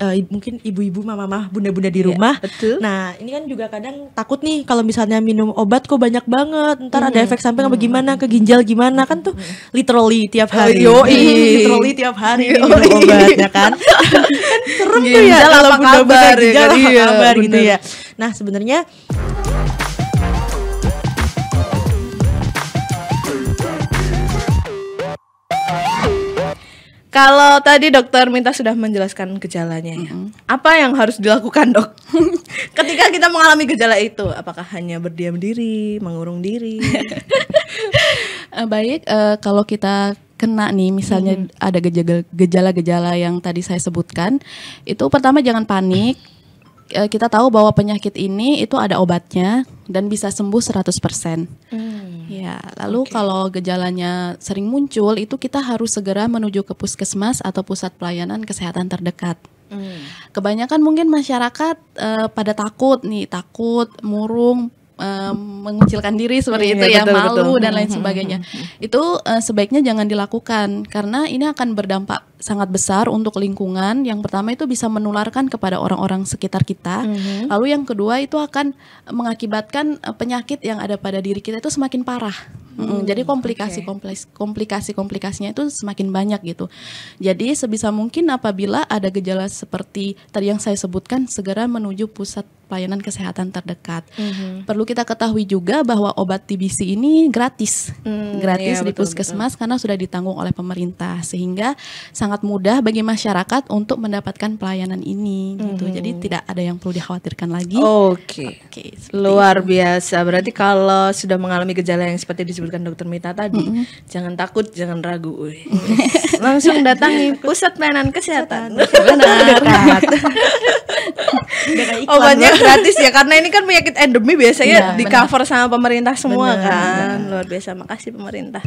uh, mungkin ibu-ibu, mama-mama, bunda-bunda di iya, rumah. Yeah, betul. Nah, ini kan juga kadang takut nih kalau misalnya minum obat kok banyak banget, ntar mm. ada efek samping mm. apa gimana ke ginjal gimana kan tuh literally tiap oh, hari. Oh, yoi. literally tiap hari yoi. minum obat ya kan. kan serem tuh ya kalau bunda-bunda ginjal apa kabar, ginjal, ya, apa kabar ya, kan? iya, gitu bener. ya. Nah, sebenarnya Kalau tadi dokter minta sudah menjelaskan gejalanya ya. Mm -hmm. Apa yang harus dilakukan, Dok? Ketika kita mengalami gejala itu, apakah hanya berdiam diri, mengurung diri? Eh, baik, uh, kalau kita kena nih misalnya mm -hmm. ada gejala-gejala yang tadi saya sebutkan, itu pertama jangan panik. Eh, kita tahu bahwa penyakit ini itu ada obatnya dan bisa sembuh 100%. Hmm. Ya, lalu okay. kalau gejalanya sering muncul itu kita harus segera menuju ke puskesmas atau pusat pelayanan kesehatan terdekat. Hmm. Kebanyakan mungkin masyarakat uh, pada takut nih, takut murung um, mengucilkan diri seperti iya, itu ya, betul, malu betul. dan lain hmm, hmm, sebagainya. Hmm, itu uh, sebaiknya jangan dilakukan karena ini akan berdampak sangat besar untuk lingkungan. Yang pertama itu bisa menularkan kepada orang-orang sekitar kita. Lalu yang kedua itu akan mengakibatkan eh, penyakit yang ada pada diri kita itu semakin parah. Mm, jadi komplikasi okay. komplikasi komplikasi komplikasinya itu semakin banyak gitu. Jadi sebisa mungkin apabila ada gejala seperti tadi yang saya sebutkan segera menuju pusat pelayanan kesehatan terdekat. Mm-hmm. Perlu kita ketahui juga bahwa obat TBC ini gratis, mm, gratis iya, di betul, puskesmas betul. karena sudah ditanggung oleh pemerintah, sehingga sangat mudah bagi masyarakat untuk mendapatkan pelayanan ini. Gitu. Mm-hmm. Gitu, jadi tidak ada yang perlu dikhawatirkan lagi. Oke, okay. okay, luar biasa. Berarti kalau sudah mengalami gejala yang seperti disebutkan dokter Mita tadi, mm-hmm. jangan takut, jangan ragu, langsung datangi pusat pelayanan kesehatan. Benar. obatnya gratis ya karena ini kan penyakit endemi biasanya ya, di cover bener. sama pemerintah semua bener, kan bener. luar biasa makasih pemerintah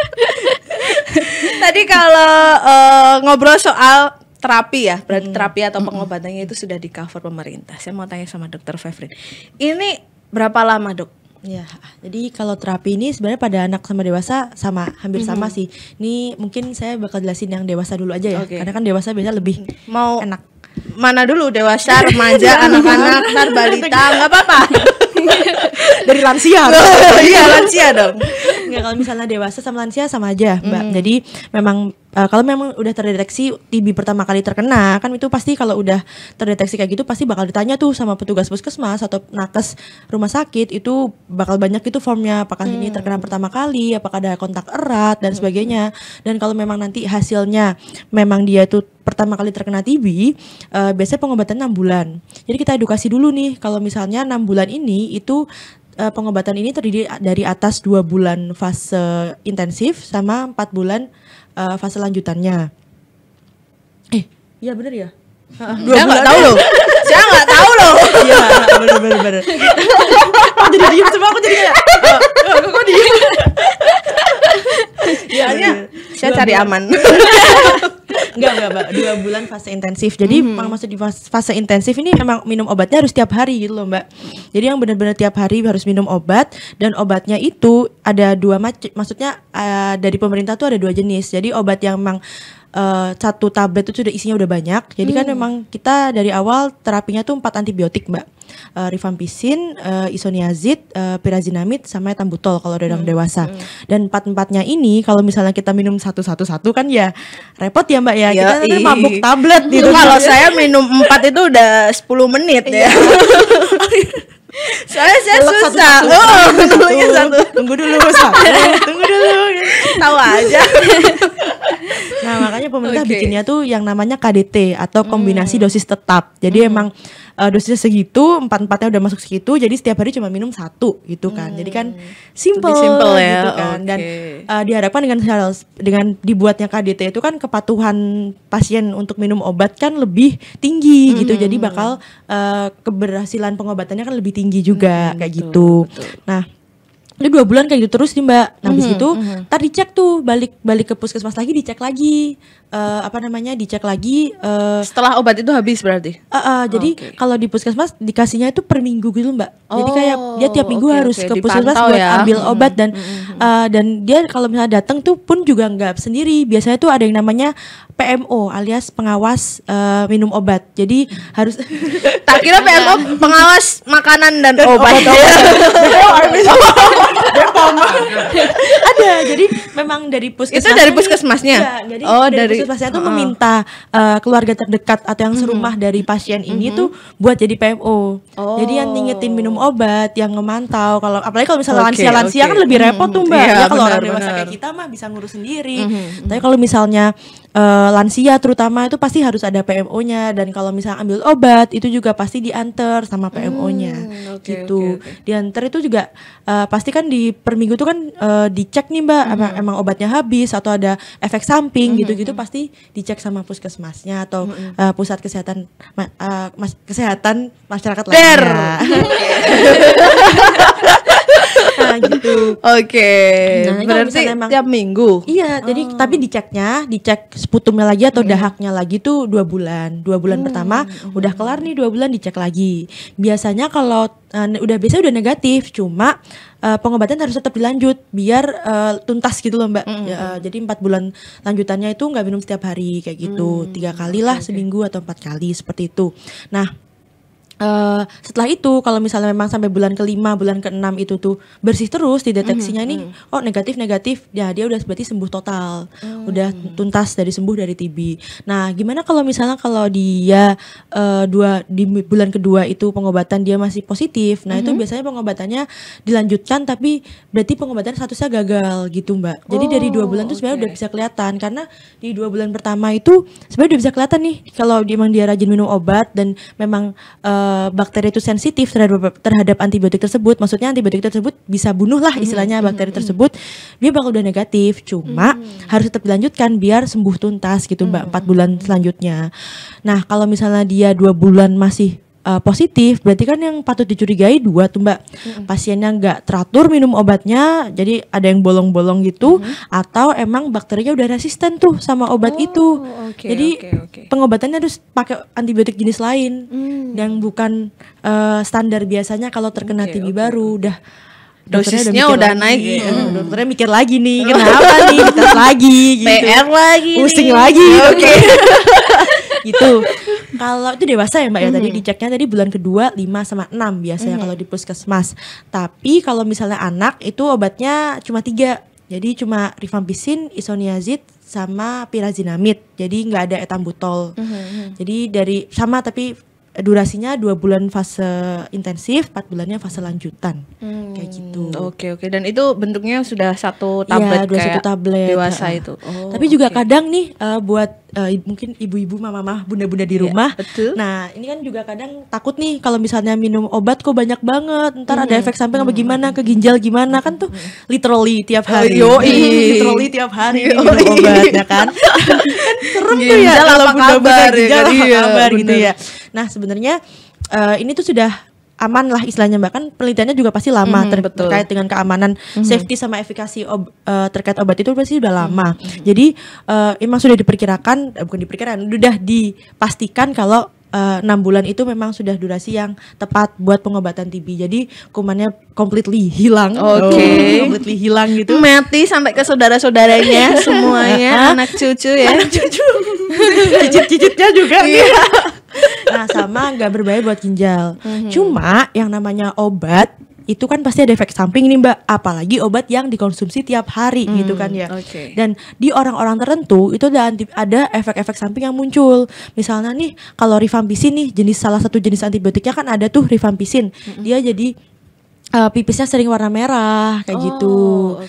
tadi kalau uh, ngobrol soal terapi ya berarti hmm. terapi atau pengobatannya itu sudah di cover pemerintah saya mau tanya sama dokter Fevrin ini berapa lama dok Ya, jadi kalau terapi ini sebenarnya pada anak sama dewasa sama hampir mm-hmm. sama hmm. sih. Ini mungkin saya bakal jelasin yang dewasa dulu aja ya, okay. karena kan dewasa biasa lebih mau enak mana dulu dewasa remaja iya. anak-anak ntar balita iya. nggak apa-apa iya. dari lansia oh, iya lansia dong Nggak, kalau misalnya dewasa sama lansia sama aja, Mbak. Hmm. Jadi memang uh, kalau memang udah terdeteksi TB pertama kali terkena, kan itu pasti kalau udah terdeteksi kayak gitu pasti bakal ditanya tuh sama petugas puskesmas atau nakes rumah sakit itu bakal banyak itu formnya apakah mm. ini hmm. terkena pertama kali, apakah ada kontak erat dan hmm. sebagainya. Dan kalau memang nanti hasilnya memang dia itu pertama kali terkena TB uh, eh, biasanya pengobatan 6 bulan. Jadi kita edukasi dulu nih kalau misalnya 6 bulan ini itu uh, pengobatan ini terdiri dari atas dua bulan fase intensif sama empat bulan uh, fase lanjutannya. Eh, iya bener ya? dua saya nggak tahu ya? loh. saya nggak tahu loh. Iya, bener bener aku jadi diem semua, aku jadi kayak, uh, eh, aku kok diem. Iya, iya. iya, iya. saya cari aman. Enggak, enggak, Mbak. Dua bulan fase intensif. Jadi mm -hmm. maksud di fase intensif ini memang minum obatnya harus tiap hari gitu loh, Mbak. Jadi yang benar-benar tiap hari harus minum obat dan obatnya itu ada dua macam maksudnya uh, dari pemerintah tuh ada dua jenis. Jadi obat yang memang uh, satu tablet itu sudah isinya udah banyak. Jadi kan hmm. kan memang kita dari awal terapinya tuh empat antibiotik, Mbak. Uh, eh, rifampisin, uh, eh, isoniazid, uh, pirazinamid sama tambutol kalau dalam hmm. dewasa. Hmm. Dan empat-empatnya ini kalau misalnya kita minum satu-satu satu kan ya repot ya, Mbak ya. ya kita kan mabuk tablet gitu. Kalau saya minum empat itu udah sepuluh menit ya. Iya. Soalnya saya susah. Satu, satu, oh, satu, satu. Tunggu dulu satu. Tunggu dulu. Tahu aja. Nah, makanya pemerintah okay. bikinnya tuh yang namanya KDT atau kombinasi hmm. dosis tetap. Jadi hmm. emang uh, dosisnya segitu, empat-empatnya udah masuk segitu, jadi setiap hari cuma minum satu gitu kan. Hmm. Jadi kan hmm. simple, simple ya. gitu kan. Okay. Dan uh, diharapkan dengan dengan dibuatnya KDT itu kan kepatuhan pasien untuk minum obat kan lebih tinggi hmm. gitu. Jadi hmm. bakal uh, keberhasilan pengobatannya kan lebih tinggi juga hmm, kayak betul, gitu. Betul. Nah, ini dua bulan kayak gitu terus nih mbak nah habis mm -hmm, itu mm -hmm. tadi cek tuh balik balik ke puskesmas lagi dicek lagi uh, apa namanya dicek lagi uh, setelah obat itu habis berarti uh, uh, jadi okay. kalau di puskesmas dikasihnya itu per minggu gitu mbak oh, jadi kayak oh, dia tiap minggu okay, harus okay. ke puskesmas Dipantau ya. buat ya. ambil mhm, obat dan mm -hmm. uh, dan dia kalau misalnya datang tuh pun juga nggak sendiri biasanya tuh ada yang namanya PMO alias pengawas uh, minum obat jadi harus tak kira PMO pengawas makanan dan, dan obat, obat. obat. Oh, Bepom. Ada. Jadi memang dari puskesmas. Itu dari puskesmasnya. ya, jadi oh, dari, dari puskesmasnya tuh oh. meminta uh, keluarga terdekat atau yang serumah mm dari pasien ini mm tuh buat jadi PMO. Oh. Jadi yang oh. ngingetin minum obat, yang ngemantau kalau apalagi kalau misalnya okay, lansia-lansia okay. kan lebih repot tuh Mbak. Mm-hmm. Iya, ya kalau orang dewasa kayak kita mah bisa ngurus sendiri. Mm-hmm. Tapi kalau misalnya uh, lansia terutama itu pasti harus ada PMO-nya dan kalau misalnya ambil obat itu juga pasti diantar sama PMO-nya hmm, okay, gitu. Okay, okay. Diantar itu juga uh, pasti kan di per minggu itu kan uh, dicek nih Mbak hmm. emang obatnya habis atau ada efek samping hmm, gitu-gitu mm hmm. pasti dicek sama puskesmasnya atau mm hmm. uh, pusat kesehatan ma uh, mas kesehatan masyarakat lainnya. Nah, gitu oke okay. nah, berarti emang, tiap minggu iya oh. jadi tapi diceknya dicek seputumnya lagi atau hmm. dahaknya lagi tuh dua bulan dua bulan hmm. pertama hmm. udah hmm. kelar nih dua bulan dicek lagi biasanya kalau uh, udah biasa udah negatif cuma uh, pengobatan harus tetap dilanjut biar uh, tuntas gitu loh mbak -hmm. ya, uh, jadi empat bulan lanjutannya itu nggak minum setiap hari kayak gitu -hmm. tiga kali lah okay. seminggu atau empat kali seperti itu nah uh, setelah itu kalau misalnya memang sampai bulan kelima bulan keenam itu tuh bersih terus dideteksinya mm -hmm. nih mm-hmm. oh negatif negatif ya dia udah berarti sembuh total mm. udah tuntas dari sembuh dari TB nah gimana kalau misalnya kalau dia uh, dua di bulan kedua itu pengobatan dia masih positif nah mm -hmm. itu mm-hmm. biasanya pengobatannya dilanjutkan tapi berarti pengobatan statusnya gagal gitu mbak jadi oh, dari dua bulan tuh oh, sebenarnya okay. udah bisa kelihatan karena di dua bulan pertama itu sebenarnya udah bisa kelihatan nih kalau memang dia rajin minum obat dan memang uh, Eh, bakteri itu sensitif terhadap terhadap antibiotik tersebut, maksudnya antibiotik tersebut bisa bunuh lah hmm, istilahnya hmm, bakteri hmm, tersebut, dia bakal udah negatif. Cuma harus tetap dilanjutkan biar sembuh tuntas gitu mbak empat bulan selanjutnya. Nah kalau misalnya dia dua bulan masih uh, positif berarti kan yang patut dicurigai dua tuh mbak hmm. pasiennya nggak teratur minum obatnya jadi ada yang bolong-bolong gitu hmm. atau emang bakterinya udah resisten tuh sama obat oh, itu okay, jadi okay, okay. pengobatannya harus pakai antibiotik jenis lain hmm. yang bukan uh, standar biasanya kalau terkena okay, TB okay. baru udah dosisnya udah, udah naik Hmm. Dokternya mikir lagi nih, kenapa nih, tes lagi gitu. PR lagi. Pusing lagi. Oke. Okay. gitu. kalau itu dewasa ya Mbak ya tadi diceknya tadi bulan kedua 5 sama 6 biasanya kalau di puskesmas. Tapi kalau misalnya anak itu obatnya cuma tiga jadi cuma rifampisin isoniazid, sama pirazinamid. Jadi nggak ada etambutol. Mm-hmm. Jadi dari sama tapi durasinya dua bulan fase intensif, empat bulannya fase lanjutan, hmm. kayak gitu. Oke okay, oke. Okay. Dan itu bentuknya sudah satu iya, tablet ya, dua, kayak satu tablet dewasa itu. Oh, Tapi juga okay. kadang nih uh, buat uh, mungkin ibu-ibu, mama-mama, bunda-bunda di iya, rumah. Yeah, betul. Nah, ini kan juga kadang takut nih kalau misalnya minum obat kok banyak banget, ntar mm. ada efek samping mm. apa gimana ke ginjal gimana kan tuh literally tiap oh, hari. Oh, iya. literally tiap hari iya. minum obat ya kan? kan. serem tuh ya kalau bunda-bunda ginjal apa iya, kabar iya, gitu ya. Nah, sebenarnya uh, ini tuh sudah aman lah istilahnya mbak kan penelitiannya juga pasti lama mm, ter betul. terkait dengan keamanan mm. safety sama efikasi ob uh, terkait obat itu pasti sudah lama mm. jadi uh, emang sudah diperkirakan eh, bukan diperkirakan sudah dipastikan kalau eh, enam uh, bulan itu memang sudah durasi yang tepat buat pengobatan TB. Jadi kumannya completely hilang. Oke. Okay. completely hilang gitu. Mati sampai ke saudara-saudaranya semuanya, anak cucu ya. Anak cucu. Cicit-cicitnya juga. Iya nah sama nggak berbahaya buat ginjal. Mm-hmm. Cuma yang namanya obat itu kan pasti ada efek samping nih mbak, apalagi obat yang dikonsumsi tiap hari mm, gitu kan ya. Okay. Dan di orang-orang tertentu itu ada ada efek-efek samping yang muncul. Misalnya nih kalau rifampisin nih jenis salah satu jenis antibiotiknya kan ada tuh rifampisin, mm-hmm. dia jadi uh, pipisnya sering warna merah kayak oh, gitu.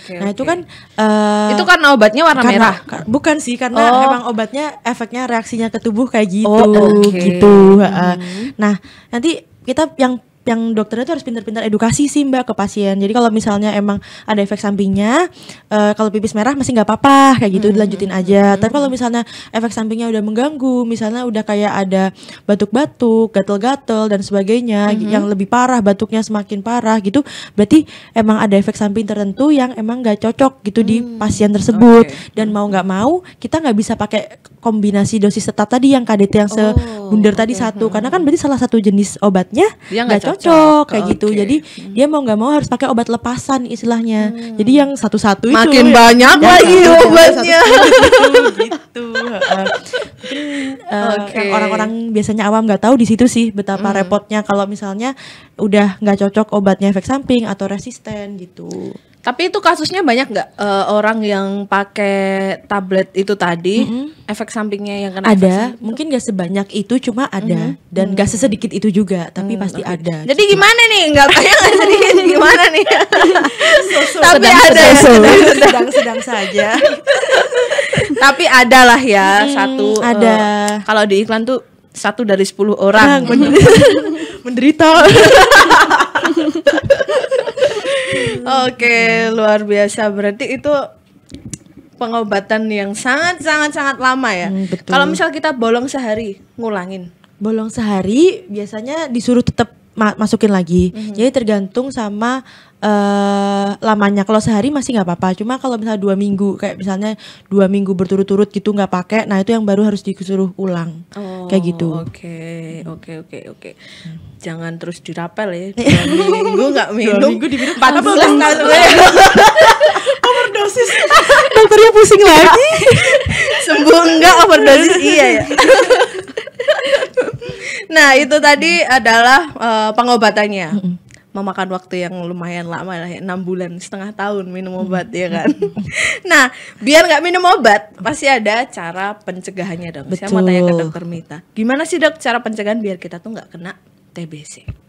Okay, nah, okay. itu kan uh, Itu karena obatnya warna karena, merah. bukan sih, karena oh. emang obatnya efeknya reaksinya ke tubuh kayak gitu oh, okay. gitu. Hmm. Uh, nah, nanti kita yang yang dokternya tuh harus pintar-pintar edukasi sih mbak ke pasien. Jadi kalau misalnya emang ada efek sampingnya, uh, kalau pipis merah masih nggak apa-apa kayak gitu mm dilanjutin hmm, aja. Hmm, Tapi kalau hmm. misalnya efek sampingnya udah mengganggu, misalnya udah kayak ada batuk-batuk, gatel-gatel dan sebagainya mm -hmm. yang lebih parah, batuknya semakin parah gitu, berarti emang ada efek samping tertentu yang emang nggak cocok gitu mm -hmm. di pasien tersebut. Okay. Dan mau nggak mau kita nggak bisa pakai kombinasi dosis tetap tadi yang KDT yang sebunder oh, tadi okay. tadi satu, karena kan berarti salah satu jenis obatnya nggak cocok cocok kayak okay. gitu. Jadi hmm. dia mau nggak mau harus pakai obat lepasan istilahnya. Hmm. Jadi yang satu-satu itu makin ya, banyak lagi obatnya. gitu. uh, okay. Eh, orang-orang biasanya awam nggak tahu di situ sih betapa hmm. repotnya kalau misalnya udah nggak cocok obatnya efek samping atau resisten gitu. Tapi itu kasusnya banyak nggak uh, orang yang pakai tablet itu tadi mm -hmm. efek sampingnya yang kena ada gitu? mungkin nggak sebanyak itu cuma ada mm -hmm. dan nggak mm -hmm. sesedikit itu juga tapi mm pasti okay. ada. Jadi gitu. gimana nih nggak banyak nggak sedikit gimana nih? so, so, tapi sedang, ada sedang-sedang ya. saja. tapi ya, eh, ada lah ya hmm, satu ada uh, kalau di iklan tuh satu dari sepuluh orang nah, menderita. Oke, luar biasa. Berarti itu pengobatan yang sangat sangat sangat lama ya. Hmm, Kalau misal kita bolong sehari, ngulangin. Bolong sehari biasanya disuruh tetap ma masukin lagi. Mm -hmm. Jadi tergantung sama uh, lamanya kalau sehari masih nggak apa-apa cuma kalau misalnya dua minggu kayak misalnya dua minggu berturut-turut gitu nggak pakai nah itu yang baru harus disuruh ulang oh, kayak gitu oh, oke okay, oke okay, oke okay, oke okay. Hmm. jangan terus dirapel ya dua minggu nggak minum dua minggu diminum empat belas overdosis dokternya pusing lagi sembuh enggak overdosis iya ya nah itu tadi adalah uh, pengobatannya mm -hmm memakan waktu yang lumayan lama lah ya, enam bulan setengah tahun minum hmm. obat ya kan. nah, biar nggak minum obat pasti ada cara pencegahannya dong. Betul. Saya mau tanya ke dokter Mita, gimana sih dok cara pencegahan biar kita tuh nggak kena TBC?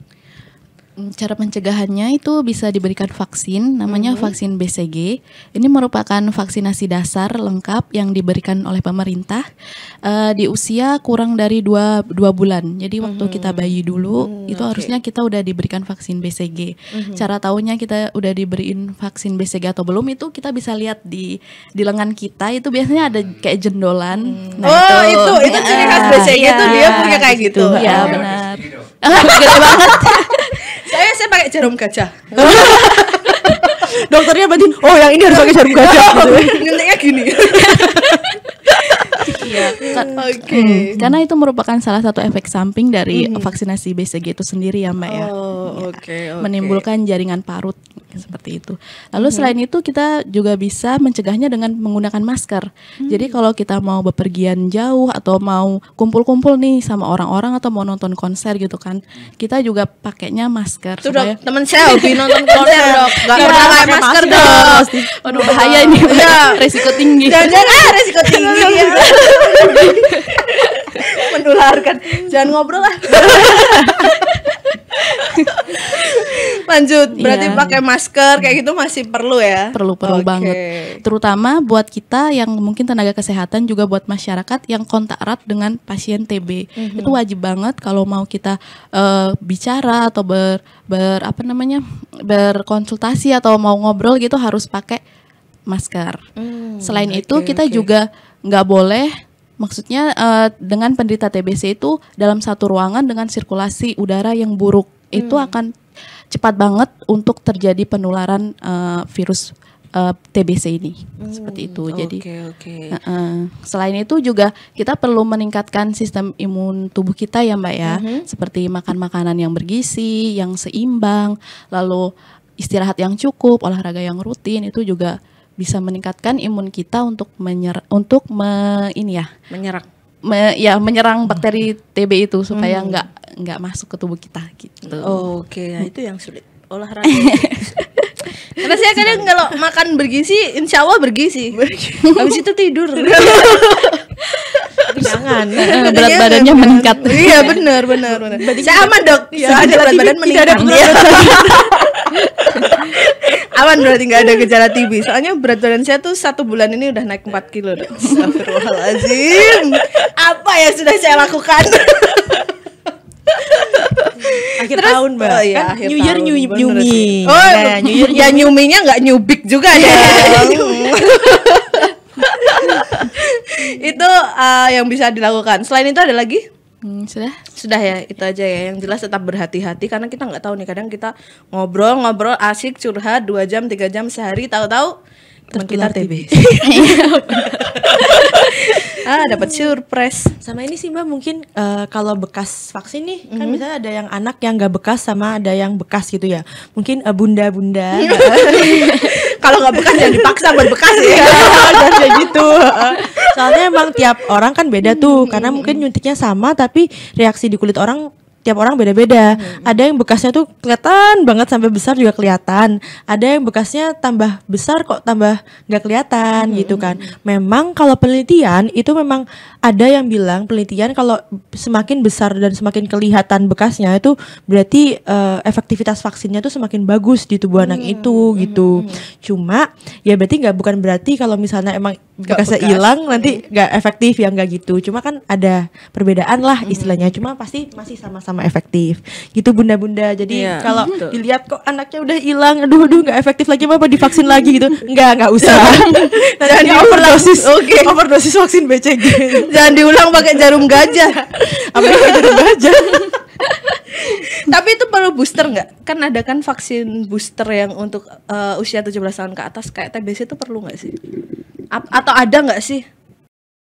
Mm, cara pencegahannya itu bisa diberikan vaksin namanya mm-hmm. vaksin BCG. Ini merupakan vaksinasi dasar lengkap yang diberikan oleh pemerintah uh, di usia kurang dari dua, dua bulan. Jadi mm-hmm. waktu kita mm-hmm. bayi dulu mm-hmm. itu okay. harusnya kita udah diberikan vaksin BCG. Mm-hmm. Cara tahunya kita udah diberiin vaksin BCG atau belum itu kita bisa lihat di di lengan kita itu biasanya ada mm-hmm. kayak jendolan. Mm-hmm. Nah, oh itu itu, itu ciri khas BCG ya, tuh iya, dia punya kayak gitu. gitu. benar. Gede banget. pakai jarum gajah dokternya berarti, oh yang ini harus pakai jarum gajah gitu. gini Iya. Oke. Okay. Hmm, karena itu merupakan salah satu efek samping dari hmm. vaksinasi BCG itu sendiri ya, Mbak ya. oh, ya. Oke, okay, iya. okay. Menimbulkan jaringan parut seperti itu. Lalu hmm. selain itu kita juga bisa mencegahnya dengan menggunakan masker. Hmm. Jadi kalau kita mau bepergian jauh atau mau kumpul-kumpul nih sama orang-orang atau mau nonton konser gitu kan, kita juga pakainya masker. Sudah dok, temen saya hobi nonton konser iya. dok, nggak iya, pakai masker, masker dok. Aduh bahaya ini, ya. resiko tinggi. Jangan-jangan ah, resiko tinggi ya. menularkan. Jangan ngobrol lah. Lanjut, berarti iya. pakai masker kayak gitu masih perlu ya? Perlu perlu okay. banget. Terutama buat kita yang mungkin tenaga kesehatan juga buat masyarakat yang kontak erat dengan pasien TB. Mm-hmm. Itu wajib banget kalau mau kita uh, bicara atau ber ber apa namanya? berkonsultasi atau mau ngobrol gitu harus pakai masker. Mm, Selain okay, itu kita okay. juga nggak boleh Maksudnya uh, dengan penderita TBC itu dalam satu ruangan dengan sirkulasi udara yang buruk hmm. itu akan cepat banget untuk terjadi penularan uh, virus uh, eh, TBC ini hmm, seperti itu. Hmm, Jadi okay, Uh, uh, selain itu juga kita perlu meningkatkan sistem imun tubuh kita ya mbak ya, -hmm. seperti makan makanan yang bergizi, yang seimbang, lalu istirahat yang cukup, olahraga yang rutin itu juga bisa meningkatkan imun kita untuk menyer untuk me, ini ya menyerang me, ya menyerang bakteri hmm. TB itu supaya hmm. nggak hmm. nggak masuk ke tubuh kita gitu. Oh, Oke, okay. nah, itu yang sulit olahraga. Karena saya kadang kalau makan bergizi, insya Allah bergizi. Habis itu tidur. Jangan. Berat badannya, meningkat. Iya benar benar benar. Saya aman dok. Ya, berat badan meningkat. Tidak ada aman berarti nggak ada gejala TB. Soalnya berat badan saya tuh satu bulan ini udah naik 4 kilo. Astagfirullahaladzim. Apa yang sudah saya lakukan? akhir Terus, tahun mbak oh, ya, kan akhir New Year tahun, new, new me oh nah, iya. New Year ya new me nya nggak new big juga ya iya. itu uh, yang bisa dilakukan selain itu ada lagi Hmm, sudah? Sudah ya, itu aja ya. Yang jelas tetap berhati-hati karena kita nggak tahu nih. Kadang kita ngobrol-ngobrol asik curhat dua jam tiga jam sehari, tahu-tahu tertular kita... TB. Iya, ah dapat surprise. Sama ini sih mbak mungkin uh, kalau bekas vaksin nih kan mm-hmm. kan misalnya ada yang anak yang nggak bekas sama ada yang bekas gitu ya. Mungkin uh, bunda-bunda kalau nggak bekas jangan dipaksa berbekas ya dan iya. kayak gitu. Soalnya emang tiap orang kan beda tuh mm-hmm. karena mungkin nyuntiknya sama tapi reaksi di kulit orang tiap orang beda-beda. Hmm. Ada yang bekasnya tuh kelihatan banget sampai besar juga kelihatan. Ada yang bekasnya tambah besar kok tambah nggak kelihatan hmm. gitu kan. Memang kalau penelitian itu memang ada yang bilang penelitian kalau semakin besar dan semakin kelihatan bekasnya itu berarti uh, efektivitas vaksinnya tuh semakin bagus di tubuh hmm. anak mm-hmm. itu mm-hmm. gitu. Hmm. Cuma ya berarti nggak bukan berarti kalau misalnya emang bekasnya hilang bekas. nanti mm-hmm. nggak efektif ya nggak gitu. Cuma kan ada perbedaan lah istilahnya. Cuma pasti masih sama-sama sama efektif gitu bunda-bunda jadi yeah. kalau dilihat kok anaknya udah hilang aduh aduh nggak efektif lagi apa divaksin lagi gitu nggak nggak usah jangan di overdosis oke okay. overdosis vaksin BCG jangan diulang pakai jarum gajah apa itu jarum gajah Tapi itu perlu booster nggak? Kan ada kan vaksin booster yang untuk uh, usia 17 tahun ke atas kayak TBC itu perlu nggak sih? A atau ada nggak sih?